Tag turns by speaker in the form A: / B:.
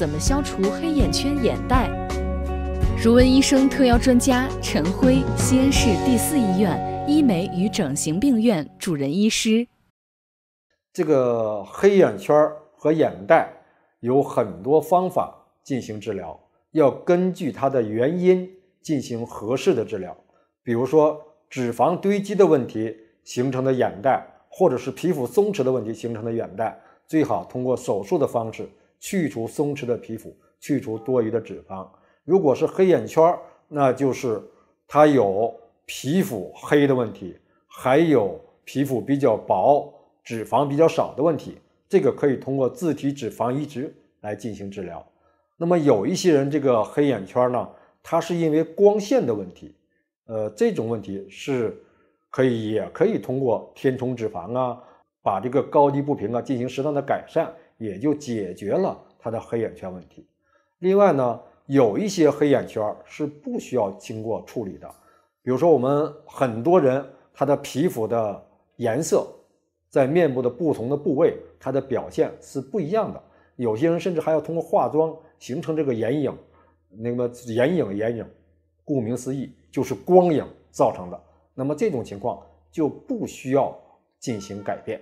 A: 怎么消除黑眼圈、眼袋？如文医生特邀专家陈辉，西安市第四医院医美与整形病院主任医师。
B: 这个黑眼圈和眼袋有很多方法进行治疗，要根据它的原因进行合适的治疗。比如说脂肪堆积的问题形成的眼袋，或者是皮肤松弛的问题形成的眼袋，最好通过手术的方式。去除松弛的皮肤，去除多余的脂肪。如果是黑眼圈儿，那就是它有皮肤黑的问题，还有皮肤比较薄、脂肪比较少的问题。这个可以通过自体脂肪移植来进行治疗。那么有一些人这个黑眼圈呢，它是因为光线的问题，呃，这种问题是，可以也可以通过填充脂肪啊，把这个高低不平啊进行适当的改善。也就解决了他的黑眼圈问题。另外呢，有一些黑眼圈是不需要经过处理的，比如说我们很多人他的皮肤的颜色在面部的不同的部位它的表现是不一样的。有些人甚至还要通过化妆形成这个眼影，那么眼影眼影，顾名思义就是光影造成的。那么这种情况就不需要进行改变。